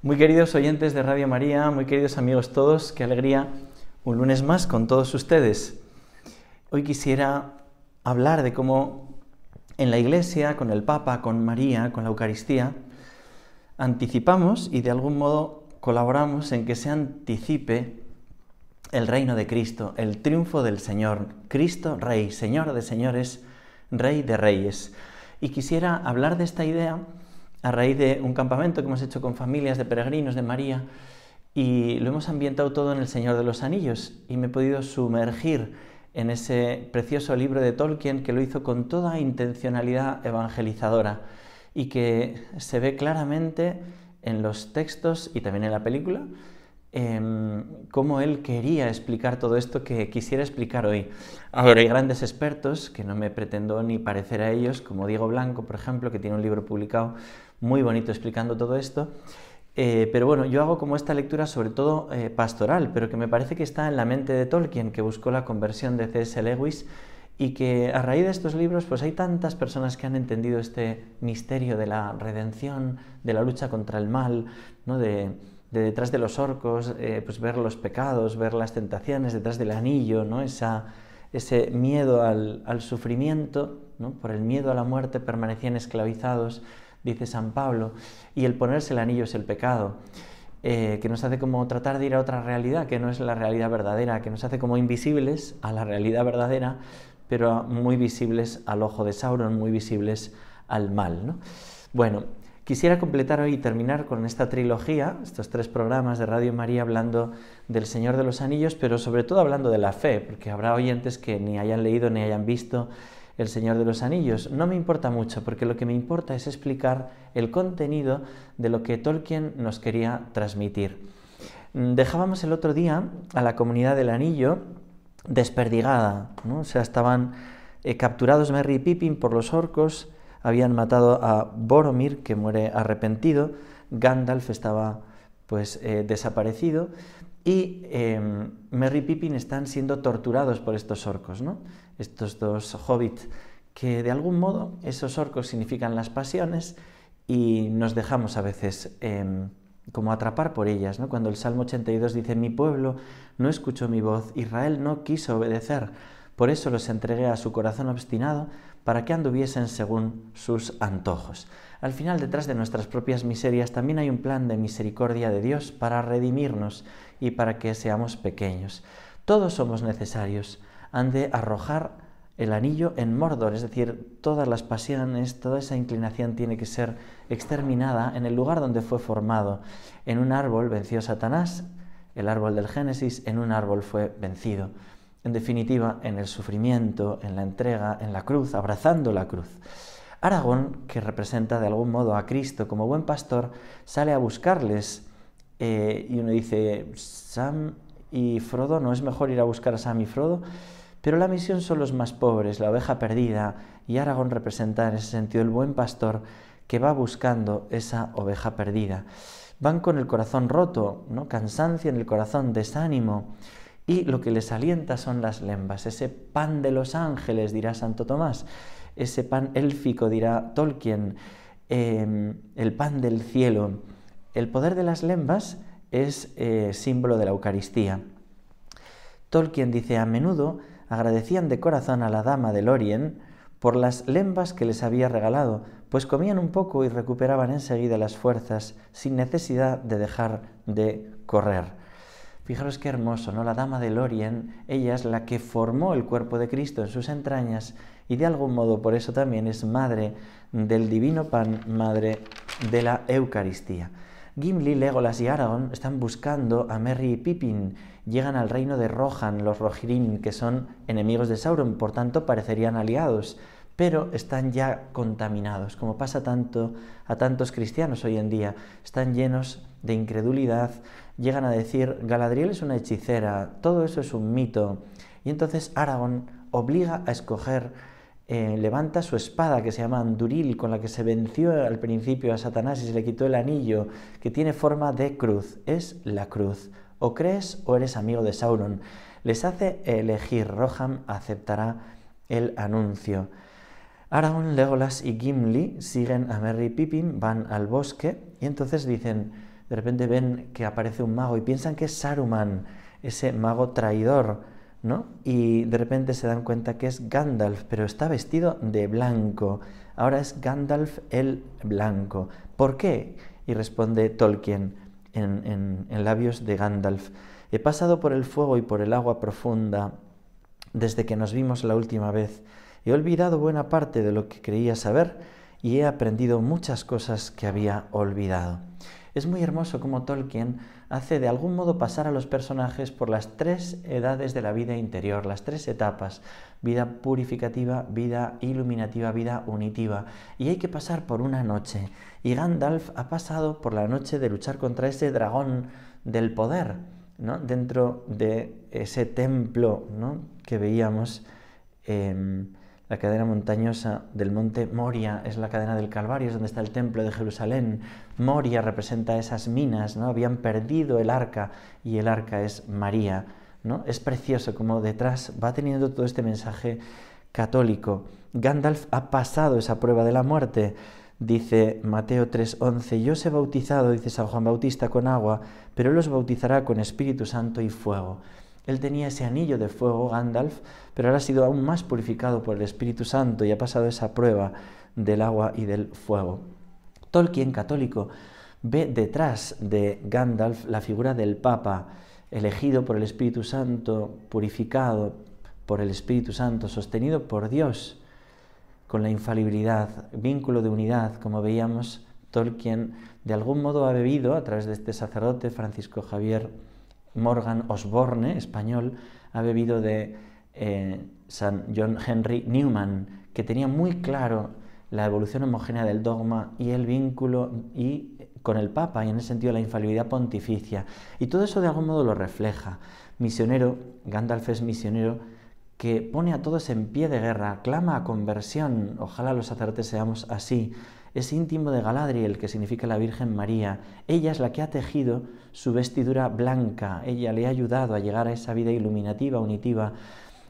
Muy queridos oyentes de Radio María, muy queridos amigos todos, qué alegría un lunes más con todos ustedes. Hoy quisiera hablar de cómo en la Iglesia, con el Papa, con María, con la Eucaristía, anticipamos y de algún modo colaboramos en que se anticipe el reino de Cristo, el triunfo del Señor, Cristo Rey, Señor de señores, Rey de reyes. Y quisiera hablar de esta idea a raíz de un campamento que hemos hecho con familias de peregrinos de María y lo hemos ambientado todo en El Señor de los Anillos y me he podido sumergir en ese precioso libro de Tolkien que lo hizo con toda intencionalidad evangelizadora y que se ve claramente en los textos y también en la película em, cómo él quería explicar todo esto que quisiera explicar hoy. Ahora, hay eh. grandes expertos que no me pretendo ni parecer a ellos, como Diego Blanco, por ejemplo, que tiene un libro publicado muy bonito explicando todo esto. Eh, pero bueno, yo hago como esta lectura sobre todo eh, pastoral, pero que me parece que está en la mente de Tolkien, que buscó la conversión de C.S. Lewis y que a raíz de estos libros pues hay tantas personas que han entendido este misterio de la redención, de la lucha contra el mal, ¿no? de, detrás de los orcos, eh, pues ver los pecados, ver las tentaciones, detrás del anillo, ¿no? ese miedo al, al sufrimiento, ¿no? por el miedo a la muerte permanecían esclavizados dice San Pablo, y el ponerse el anillo es el pecado. Eh, que nos hace como tratar de ir a otra realidad que no es la realidad verdadera, que nos hace como invisibles a la realidad verdadera, pero muy visibles al ojo de Sauron, muy visibles al mal. Bueno, quisiera completar hoy y terminar con esta trilogía, estos tres programas de Radio María hablando del Señor de los Anillos, pero sobre todo hablando de la fe, porque habrá oyentes que ni hayan leído ni hayan visto el Señor de los Anillos. No me importa mucho, porque lo que me importa es explicar el contenido de lo que Tolkien nos quería transmitir. Mm, dejábamos el otro día a la comunidad del Anillo desperdigada, ¿no? o sea, estaban eh, capturados Merry y Pippin por los orcos, habían matado a Boromir, que muere arrepentido, Gandalf estaba pues, eh, desaparecido y em, Merry y Pippin están siendo torturados por estos orcos, ¿no? estos dos hobbits, que de algún modo esos orcos significan las pasiones y nos dejamos a veces em, como atrapar por ellas. ¿no? Cuando el Salmo 82 dice, mi pueblo no escuchó mi voz, Israel no quiso obedecer, por eso los entregué a su corazón obstinado para que anduviesen según sus antojos. Al final, detrás de nuestras propias miserias, también hay un plan de misericordia de Dios para redimirnos y para que seamos pequeños. Todos somos necesarios. Han de arrojar el anillo en Mordor, es decir, todas las pasiones, toda esa inclinación tiene que ser exterminada en el lugar donde fue formado. En un árbol venció Satanás, el árbol del Génesis, en un árbol fue vencido en definitiva, en el sufrimiento, en la entrega, en la cruz, abrazando la cruz. Aragón, que representa de algún modo a Cristo como buen pastor, sale a buscarles eh, y uno dice, Sam y Frodo, ¿no es mejor ir a buscar a Sam y Frodo? Pero la misión son los más pobres, la oveja perdida, y Aragón representa en ese sentido el buen pastor que va buscando esa oveja perdida. Van con el corazón roto, ¿no? cansancio en el corazón, desánimo, y lo que les alienta son las lembas, ese pan de los ángeles, dirá Santo Tomás, ese pan élfico, dirá Tolkien, em, el pan del cielo. El poder de las lembas es eh, símbolo de la Eucaristía. Tolkien dice, a menudo agradecían de corazón a la dama del Orien por las lembas que les había regalado, pues comían un poco y recuperaban enseguida las fuerzas sin necesidad de dejar de correr. Fijaros qué hermoso, ¿no? La dama de Lorien, ella es la que formó el cuerpo de Cristo en sus entrañas y de algún modo por eso también es madre del divino pan, madre de la Eucaristía. Gimli, Legolas y Aragorn están buscando a Merry y Pippin. Llegan al reino de Rohan, los Rohirrim, que son enemigos de Sauron, por tanto parecerían aliados, pero están ya contaminados, como pasa tanto a tantos cristianos hoy en día. Están llenos de incredulidad, llegan a decir, Galadriel es una hechicera, todo eso es un mito. Y entonces Aragón obliga a escoger, eh, levanta su espada que se llama Anduril, con la que se venció al principio a Satanás y se le quitó el anillo, que tiene forma de cruz, es la cruz. O crees o eres amigo de Sauron. Les hace elegir, Rohan aceptará el anuncio. Aragorn, Legolas y Gimli siguen a Merry Pippin, van al bosque y entonces dicen, de repente ven que aparece un mago y piensan que es Saruman, ese mago traidor, ¿no? Y de repente se dan cuenta que es Gandalf, pero está vestido de blanco. Ahora es Gandalf el blanco. ¿Por qué? Y responde Tolkien en, labios de Gandalf. He pasado por el fuego y por el agua profunda desde que nos vimos la última vez. He olvidado buena parte de lo que creía saber y he aprendido muchas cosas que había olvidado. Es muy hermoso como Tolkien hace de algún modo pasar a los personajes por las tres edades de la vida interior, las tres etapas, vida purificativa, vida iluminativa, vida unitiva. Y hay que pasar por una noche. Y Gandalf ha pasado por la noche de luchar contra ese dragón del poder, dentro de ese templo que veíamos. Eh, la cadena montañosa del monte Moria es la cadena del Calvario, es donde está el templo de Jerusalén. Moria representa esas minas, ¿no? Habían perdido el arca y el arca es María, ¿no? Es precioso como detrás va teniendo todo este mensaje católico. Gandalf ha pasado esa prueba de la muerte. Dice Mateo 3:11, yo os he bautizado, dice San Juan Bautista, con agua, pero él los bautizará con Espíritu Santo y fuego. Él tenía ese anillo de fuego, Gandalf, pero ahora ha sido aún más purificado por el Espíritu Santo y ha pasado esa prueba del agua y del fuego. Tolkien católico ve detrás de Gandalf la figura del Papa, elegido por el Espíritu Santo, purificado por el Espíritu Santo, sostenido por Dios, con la infalibilidad, vínculo de unidad, como veíamos, Tolkien de algún modo ha bebido a través de este sacerdote, Francisco Javier Morgan Osborne, español, ha bebido de eh, San John Henry Newman, que tenía muy claro la evolución homogénea del dogma y el vínculo y eh, con el Papa y en el sentido la infalibilidad pontificia. Y todo eso de algún modo lo refleja. Misionero, Gandalf es misionero, que pone a todos en pie de guerra, clama a conversión, ojalá los sacerdotes seamos así, es íntimo de Galadriel, que significa la Virgen María. Ella es la que ha tejido su vestidura blanca, ella le ha ayudado a llegar a esa vida iluminativa, unitiva.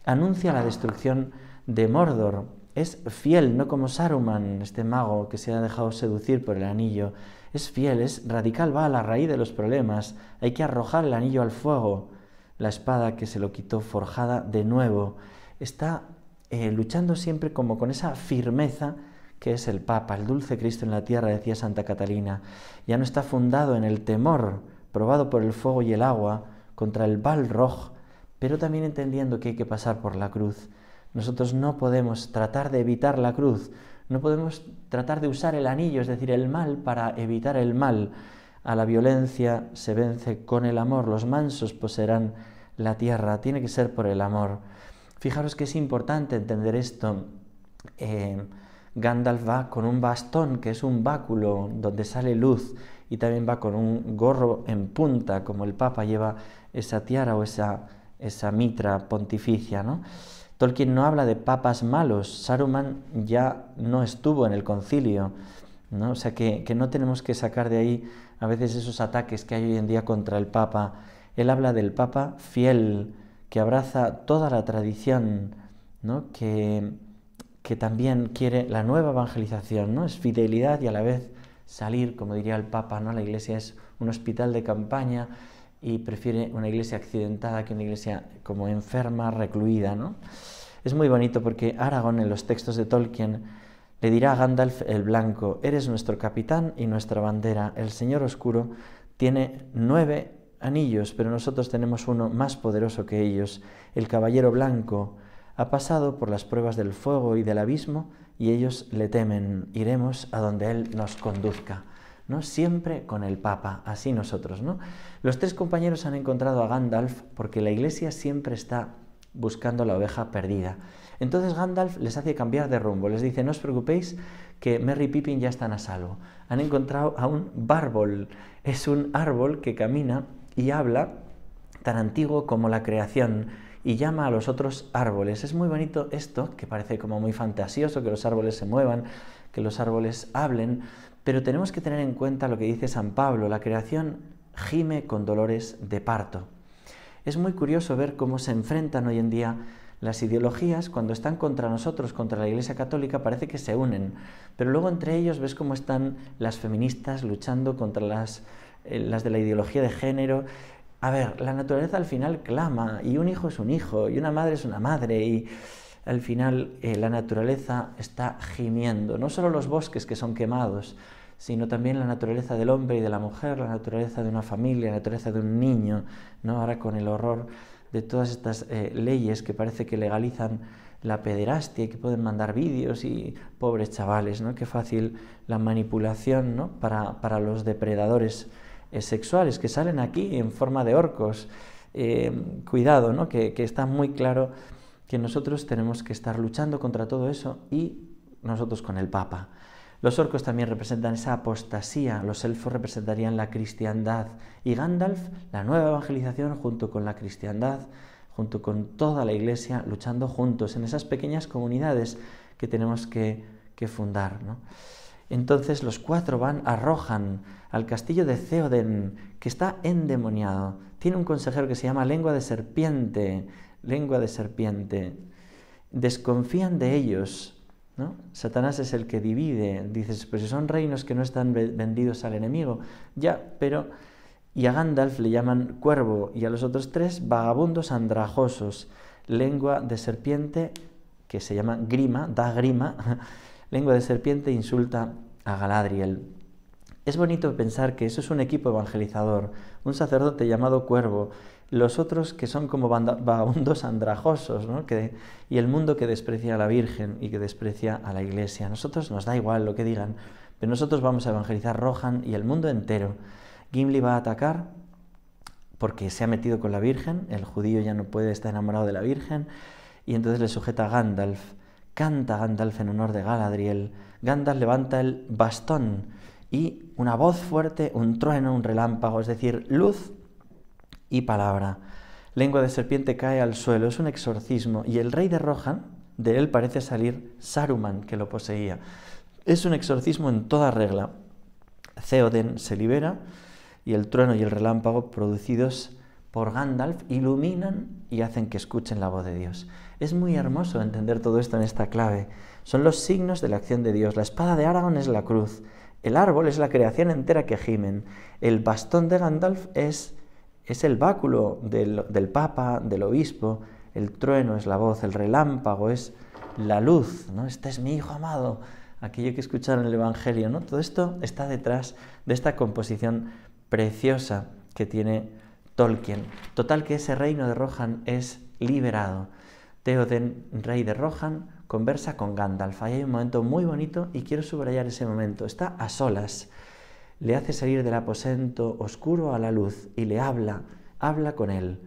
Anuncia la destrucción de Mordor. Es fiel, no como Saruman, este mago que se ha dejado seducir por el anillo. Es fiel, es radical, va a la raíz de los problemas. Hay que arrojar el anillo al fuego. La espada que se lo quitó forjada de nuevo. Está eh, luchando siempre como con esa firmeza que es el Papa, el dulce Cristo en la tierra, decía Santa Catalina, ya no está fundado en el temor, probado por el fuego y el agua, contra el balrog, pero también entendiendo que hay que pasar por la cruz. Nosotros no podemos tratar de evitar la cruz, no podemos tratar de usar el anillo, es decir, el mal, para evitar el mal. A la violencia se vence con el amor, los mansos poseerán la tierra, tiene que ser por el amor. Fijaros que es importante entender esto. Eh, Gandalf va con un bastón, que es un báculo donde sale luz, y también va con un gorro en punta, como el Papa lleva esa tiara o esa, esa mitra pontificia. ¿no? Tolkien no habla de papas malos, Saruman ya no estuvo en el concilio, ¿no? o sea que, que no tenemos que sacar de ahí a veces esos ataques que hay hoy en día contra el Papa. Él habla del Papa fiel, que abraza toda la tradición, ¿no? que que también quiere la nueva evangelización, ¿no? Es fidelidad y a la vez salir, como diría el Papa, ¿no? La iglesia es un hospital de campaña y prefiere una iglesia accidentada que una iglesia como enferma, recluida, ¿no? Es muy bonito porque Aragón en los textos de Tolkien le dirá a Gandalf el Blanco, eres nuestro capitán y nuestra bandera, el Señor Oscuro tiene nueve anillos, pero nosotros tenemos uno más poderoso que ellos, el Caballero Blanco, ha pasado por las pruebas del fuego y del abismo y ellos le temen, iremos a donde Él nos conduzca. ¿no? Siempre con el Papa, así nosotros, ¿no? Los tres compañeros han encontrado a Gandalf porque la iglesia siempre está buscando la oveja perdida. Entonces Gandalf les hace cambiar de rumbo, les dice, no os preocupéis que Merry y Pippin ya están a salvo. Han encontrado a un bárbol, es un árbol que camina y habla tan antiguo como la creación y llama a los otros árboles. Es muy bonito esto, que parece como muy fantasioso que los árboles se muevan, que los árboles hablen, pero tenemos que tener en cuenta lo que dice San Pablo, la creación gime con dolores de parto. Es muy curioso ver cómo se enfrentan hoy en día las ideologías, cuando están contra nosotros, contra la Iglesia Católica, parece que se unen, pero luego entre ellos ves cómo están las feministas luchando contra las, eh, de la ideología de género, a ver, la naturaleza al final clama y un hijo es un hijo y una madre es una madre y al final eh, la naturaleza está gimiendo. No solo los bosques que son quemados, sino también la naturaleza del hombre y de la mujer, la naturaleza de una familia, la naturaleza de un niño, ¿no? Ahora con el horror de todas estas eh, leyes que parece que legalizan la pederastia y que pueden mandar vídeos y pobres chavales, ¿no? Qué fácil la manipulación, ¿no? para, para los depredadores eh, sexuales que salen aquí en forma de orcos. Eh, cuidado, que, está muy claro que nosotros tenemos que estar luchando contra todo eso y nosotros con el Papa. Los orcos también representan esa apostasía, los elfos representarían la cristiandad y Gandalf la nueva evangelización junto con la cristiandad, junto con toda la iglesia, luchando juntos en esas pequeñas comunidades que tenemos que, que fundar. ¿no? Entonces los cuatro van, arrojan al castillo de Zeoden, que está endemoniado. Tiene un consejero que se llama lengua de serpiente, lengua de serpiente. Desconfían de ellos. ¿no? Satanás es el que divide. Dices, pues son reinos que no están vendidos al enemigo. Ya, pero... Y a Gandalf le llaman cuervo y a los otros tres vagabundos andrajosos. Lengua de serpiente que se llama grima, da grima. Lengua de serpiente insulta a Galadriel. Es bonito pensar que eso es un equipo evangelizador, un sacerdote llamado Cuervo, los otros que son como vagabundos andrajosos, y el mundo que desprecia a la Virgen y que desprecia a la Iglesia. A nosotros nos da igual lo que digan, pero nosotros vamos a evangelizar Rohan y el mundo entero. Gimli va a atacar porque se ha metido con la Virgen, el judío ya no puede estar enamorado de la Virgen, y entonces le sujeta a Gandalf. Canta Gandalf en honor de Galadriel. Gandalf levanta el bastón y una voz fuerte, un trueno, un relámpago, es decir, luz y palabra. Lengua de serpiente cae al suelo, es un exorcismo y el rey de Rohan, de él parece salir Saruman, que lo poseía. Es un exorcismo en toda regla. Zeoden se libera y el trueno y el relámpago producidos por Gandalf iluminan y hacen que escuchen la voz de Dios. Es muy mm. hermoso entender todo esto en esta clave. Son los signos de la acción de Dios. La espada de Aragón es la cruz. El árbol es la creación entera que gimen. El bastón de Gandalf es, el báculo del, Papa, del Obispo. El trueno es la voz. El relámpago es la luz. ¿no? Este es mi hijo amado. Aquello que escucharon en el Evangelio. ¿no? Todo esto está detrás de esta composición preciosa que tiene Tolkien. Total que ese reino de Rohan es liberado. Theoden, rey de Rohan, conversa con Gandalf. Ahí hay un momento muy bonito y quiero subrayar ese momento. Está a solas. Le hace salir del aposento oscuro a la luz y le habla, habla con él.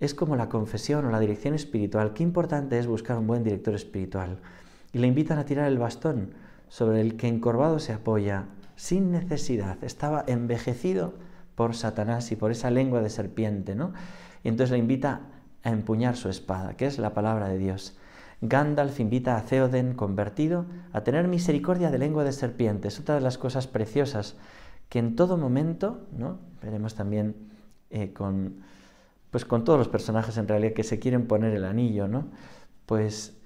Es como la confesión o la dirección espiritual. Qué importante es buscar un buen director espiritual. Y le invitan a tirar el bastón sobre el que encorvado se apoya, sin necesidad. Estaba envejecido por Satanás y por esa lengua de serpiente, ¿no? Y entonces le invita a empuñar su espada, que es la palabra de Dios. Gandalf invita a Theoden convertido a tener misericordia de lengua de serpiente. Es otra de las cosas preciosas que en todo momento, ¿no? Veremos también eh, con, pues con todos los personajes en realidad que se quieren poner el anillo, ¿no? Pues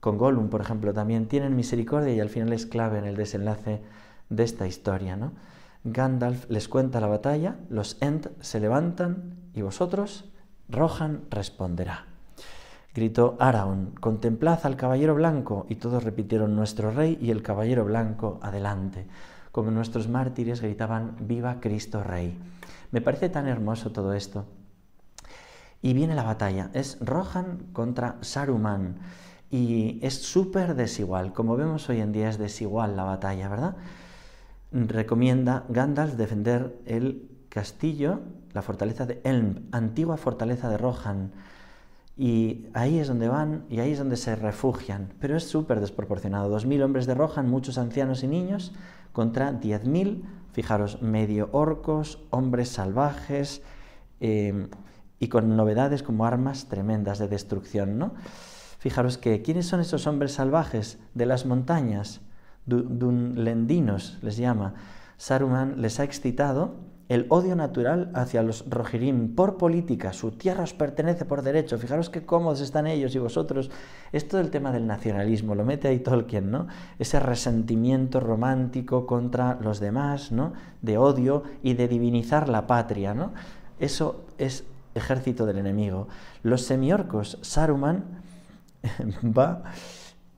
con Gollum, por ejemplo, también tienen misericordia y al final es clave en el desenlace de esta historia, ¿no? Gandalf les cuenta la batalla, los Ent se levantan y vosotros, Rohan responderá. Gritó Araon, contemplad al caballero blanco, y todos repitieron nuestro rey y el caballero blanco adelante, como nuestros mártires gritaban viva Cristo rey. Me parece tan hermoso todo esto. Y viene la batalla, es Rohan contra Saruman, y es súper desigual, como vemos hoy en día es desigual la batalla, ¿verdad? recomienda Gandalf defender el castillo, la fortaleza de Elm, antigua fortaleza de Rohan. Y ahí es donde van y ahí es donde se refugian. Pero es súper desproporcionado. 2.000 hombres de Rohan, muchos ancianos y niños, contra 10.000, fijaros, medio orcos, hombres salvajes em, y con novedades como armas tremendas de destrucción. ¿no? Fijaros que, ¿quiénes son esos hombres salvajes de las montañas? Dunlendinos les llama, Saruman les ha excitado el odio natural hacia los rojirín por política, su tierra os pertenece por derecho, fijaros qué cómodos están ellos y vosotros. Esto el tema del nacionalismo, lo mete ahí Tolkien, ¿no? Ese resentimiento romántico contra los demás, ¿no? De odio y de divinizar la patria, ¿no? Eso es ejército del enemigo. Los semiorcos, Saruman va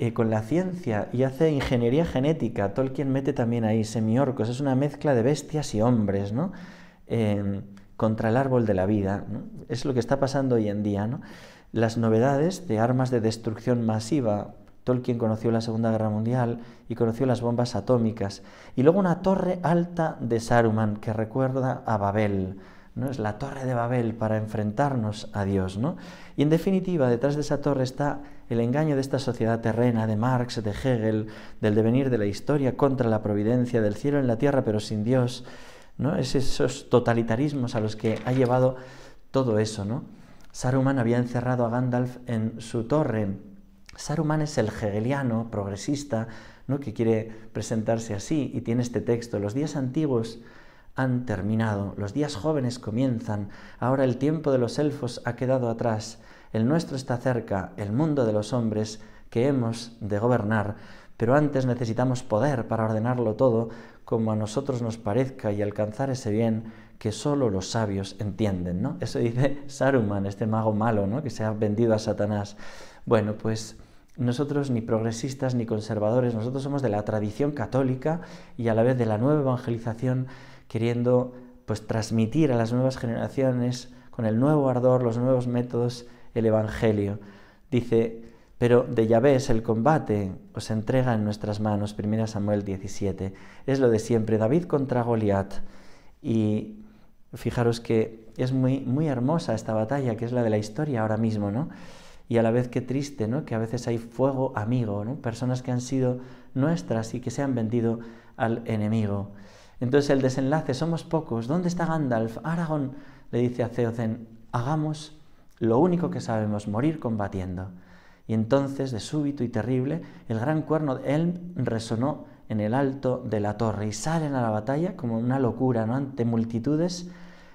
eh, con la ciencia y hace ingeniería genética. Tolkien mete también ahí semiorcos, es una mezcla de bestias y hombres, ¿no? Em, contra el árbol de la vida. Es lo que está pasando hoy en día, Las novedades de armas de destrucción masiva. Tolkien conoció la Segunda Guerra Mundial y conoció las bombas atómicas. Y luego una torre alta de Saruman que recuerda a Babel. Es la torre de Babel para enfrentarnos a Dios, ¿no? Y en definitiva, detrás de esa torre está el engaño de esta sociedad terrena, de Marx, de Hegel, del devenir de la historia contra la providencia, del cielo en la tierra pero sin Dios, ¿no? Es esos totalitarismos a los que ha llevado todo eso, ¿no? Saruman había encerrado a Gandalf en su torre. Saruman es el hegeliano progresista, ¿no? que quiere presentarse así y tiene este texto. Los días antiguos han terminado, los días jóvenes comienzan, ahora el tiempo de los elfos ha quedado atrás, el nuestro está cerca, el mundo de los hombres que hemos de gobernar, pero antes necesitamos poder para ordenarlo todo como a nosotros nos parezca y alcanzar ese bien que solo los sabios entienden, ¿no? Eso dice Saruman, este mago malo, ¿no? Que se ha vendido a Satanás. Bueno, pues nosotros ni progresistas ni conservadores, nosotros somos de la tradición católica y a la vez de la nueva evangelización queriendo pues transmitir a las nuevas generaciones con el nuevo ardor, los nuevos métodos, el Evangelio. Dice, pero de Yahvé es el combate, os entrega en nuestras manos, 1 Samuel 17. Es lo de siempre, David contra Goliat. Y fijaros que es muy, muy hermosa esta batalla, que es la de la historia ahora mismo, ¿no? Y a la vez que triste, ¿no? Que a veces hay fuego amigo, Personas que han sido nuestras y que se han vendido al enemigo. Entonces el desenlace, somos pocos, ¿dónde está Gandalf? Aragón le dice a Theoden, hagamos lo único que sabemos, morir combatiendo. Y entonces, de súbito y terrible, el gran cuerno de Elm resonó en el alto de la torre y salen a la batalla como una locura, ¿no? Ante multitudes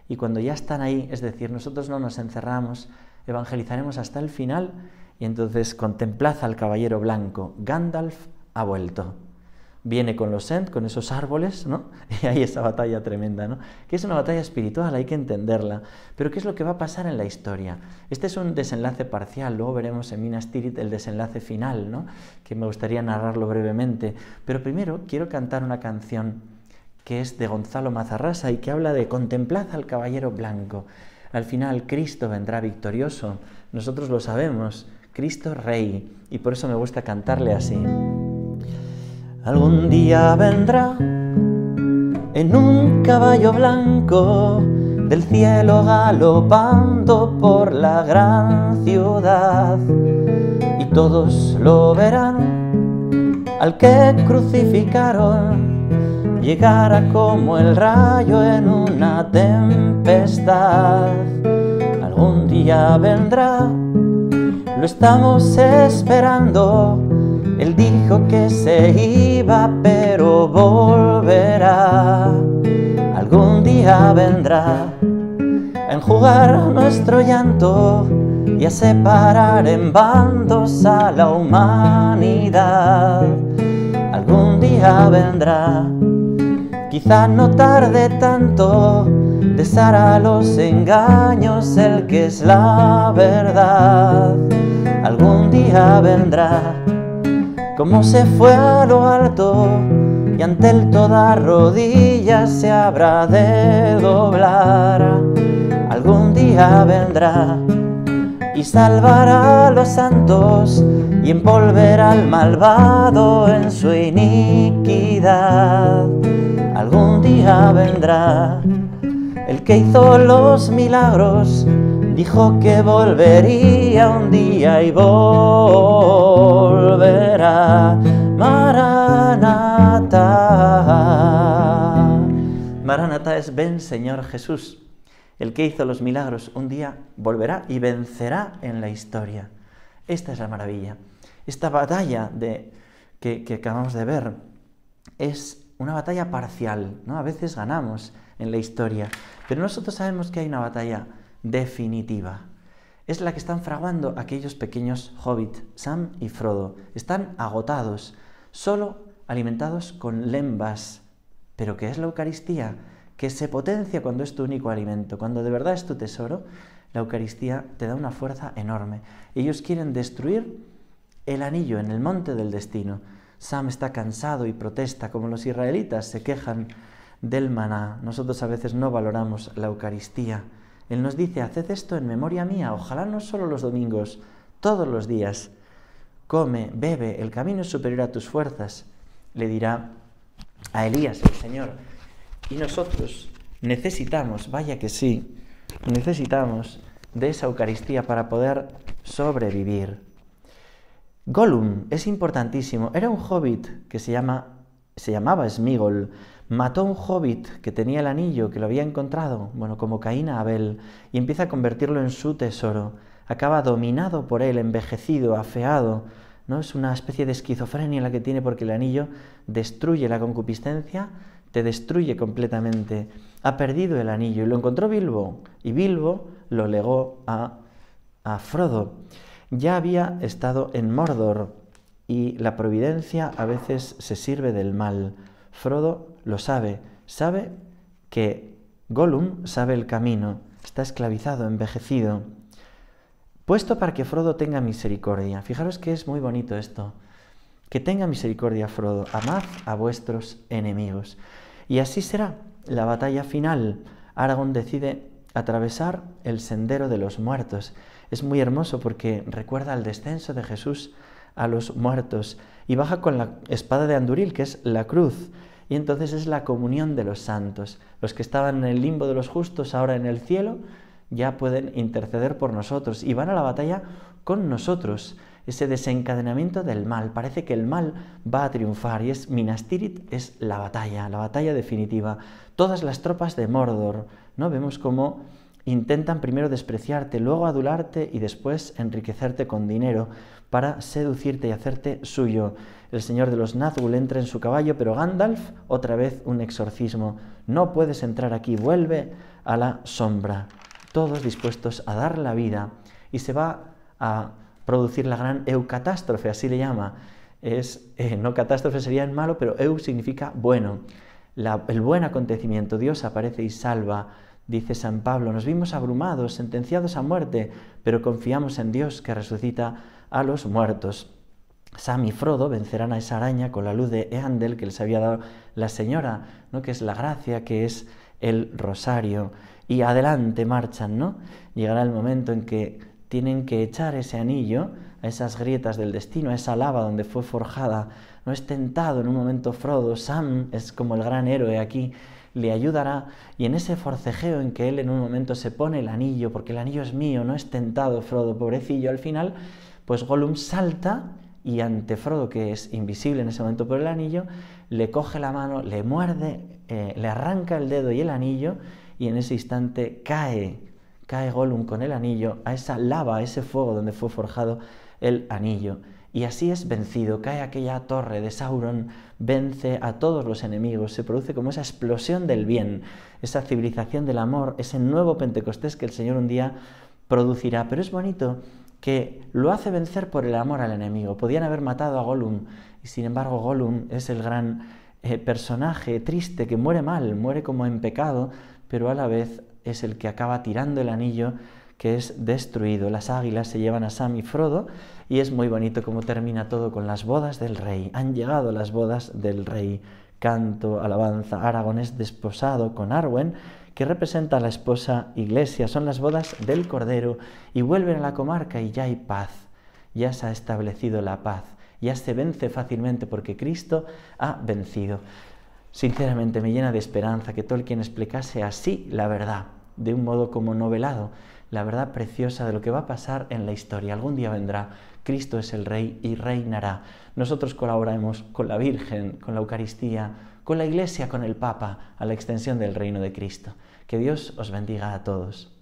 y cuando ya están ahí, es decir, nosotros no nos encerramos, evangelizaremos hasta el final y entonces contemplaza al caballero blanco, Gandalf ha vuelto viene con los Ent, con esos árboles, ¿no? Y hay esa batalla tremenda, ¿no? Que es una batalla espiritual, hay que entenderla. Pero ¿qué es lo que va a pasar en la historia? Este es un desenlace parcial, luego veremos en Minas Tirith el desenlace final, ¿no? Que me gustaría narrarlo brevemente. Pero primero quiero cantar una canción que es de Gonzalo Mazarrasa y que habla de contemplad al caballero blanco. Al final Cristo vendrá victorioso, nosotros lo sabemos, Cristo Rey, y por eso me gusta cantarle así algún día vendrá en un caballo blanco del cielo galopando por la gran ciudad y todos lo verán al que crucificaron llegará como el rayo en una tempestad algún día vendrá lo estamos esperando él dijo que se iba, pero volverá. Algún día vendrá a enjugar nuestro llanto y a separar en bandos a la humanidad. Algún día vendrá, quizá no tarde tanto, deshará los engaños el que es la verdad. Algún día vendrá como se fue a lo alto y ante él toda rodilla se habrá de doblar. Algún día vendrá y salvará a los santos y envolverá al malvado en su iniquidad. Algún día vendrá el que hizo los milagros Dijo que volvería un día y volverá. Maranata. Maranata es ven Señor Jesús. El que hizo los milagros un día volverá y vencerá en la historia. Esta es la maravilla. Esta batalla de, que, que acabamos de ver es una batalla parcial, ¿no? A veces ganamos en la historia, pero nosotros sabemos que hay una batalla definitiva. Es la que están fraguando aquellos pequeños hobbits, Sam y Frodo. Están agotados, solo alimentados con lembas. Pero ¿qué es la Eucaristía? Que se potencia cuando es tu único alimento, cuando de verdad es tu tesoro. La Eucaristía te da una fuerza enorme. Ellos quieren destruir el anillo en el monte del destino. Sam está cansado y protesta, como los israelitas se quejan del maná. Nosotros a veces no valoramos la Eucaristía. Él nos dice, haced esto en memoria mía, ojalá no solo los domingos, todos los días. Come, bebe, el camino es superior a tus fuerzas, le dirá a Elías el Señor. Y nosotros necesitamos, vaya que sí, necesitamos de esa Eucaristía para poder sobrevivir. Gollum es importantísimo. Era un hobbit que se, llama, se llamaba Smigol mató un hobbit que tenía el anillo, que lo había encontrado, bueno, como Caína Abel, y empieza a convertirlo en su tesoro. Acaba dominado por él, envejecido, afeado. ¿no? Es una especie de esquizofrenia la que tiene porque el anillo destruye la concupiscencia, te destruye completamente. Ha perdido el anillo y lo encontró Bilbo, y Bilbo lo legó a Frodo. Ya había estado en Mordor y la providencia a veces se sirve del mal. Frodo lo sabe, sabe que Gollum sabe el camino, está esclavizado, envejecido. Puesto para que Frodo tenga misericordia. Fijaros que es muy bonito esto. Que tenga misericordia Frodo, amad a vuestros enemigos. Y así será la batalla final. Aragón decide atravesar el sendero de los muertos. Es muy hermoso porque recuerda al descenso de Jesús a los muertos y baja con la espada de Anduril, que es la cruz. Y entonces es la comunión de los santos. Los que estaban en el limbo de los justos ahora en el cielo ya pueden interceder por nosotros y van a la batalla con nosotros. Ese desencadenamiento del mal. Parece que el mal va a triunfar y es Tirith, es la batalla, la batalla definitiva. Todas las tropas de Mordor, ¿no? Vemos cómo intentan primero despreciarte, luego adularte y después enriquecerte con dinero para seducirte y hacerte suyo. El señor de los Nazgûl entra en su caballo, pero Gandalf, otra vez un exorcismo. No puedes entrar aquí, vuelve a la sombra. Todos dispuestos a dar la vida y se va a producir la gran eucatástrofe, así le llama. Es, eh, no catástrofe sería en malo, pero eu significa bueno. el buen acontecimiento, Dios aparece y salva dice San Pablo, nos vimos abrumados, sentenciados a muerte, pero confiamos en Dios que resucita a los muertos. Sam y Frodo vencerán a esa araña con la luz de Eandel que les había dado la señora, ¿no? que es la gracia, que es el rosario. Y adelante marchan, ¿no? Llegará el momento en que tienen que echar ese anillo a esas grietas del destino, a esa lava donde fue forjada. No es tentado en un momento Frodo, Sam es como el gran héroe aquí le ayudará y en ese forcejeo en que él en un momento se pone el anillo, porque el anillo es mío, no es tentado Frodo, pobrecillo, al final, pues Gollum salta y ante Frodo, que es invisible en ese momento por el anillo, le coge la mano, le muerde, eh, le arranca el dedo y el anillo y en ese instante cae, cae Gollum con el anillo a esa lava, a ese fuego donde fue forjado el anillo. Y así es vencido, cae aquella torre de Sauron, vence a todos los enemigos, se produce como esa explosión del bien, esa civilización del amor, ese nuevo Pentecostés que el Señor un día producirá. Pero es bonito que lo hace vencer por el amor al enemigo. Podían haber matado a Gollum y sin embargo Gollum es el gran eh, personaje triste que muere mal, muere como en pecado, pero a la vez es el que acaba tirando el anillo que es destruido. Las águilas se llevan a Sam y Frodo y es muy bonito cómo termina todo con las bodas del rey. Han llegado las bodas del rey. Canto, alabanza, Aragón es desposado con Arwen, que representa a la esposa Iglesia. Son las bodas del Cordero y vuelven a la comarca y ya hay paz. Ya se ha establecido la paz. Ya se vence fácilmente porque Cristo ha vencido. Sinceramente me llena de esperanza que Tolkien explicase así la verdad, de un modo como novelado, la verdad preciosa de lo que va a pasar en la historia. Algún día vendrá, Cristo es el Rey y reinará. Nosotros colaboraremos con la Virgen, con la Eucaristía, con la Iglesia, con el Papa, a la extensión del reino de Cristo. Que Dios os bendiga a todos.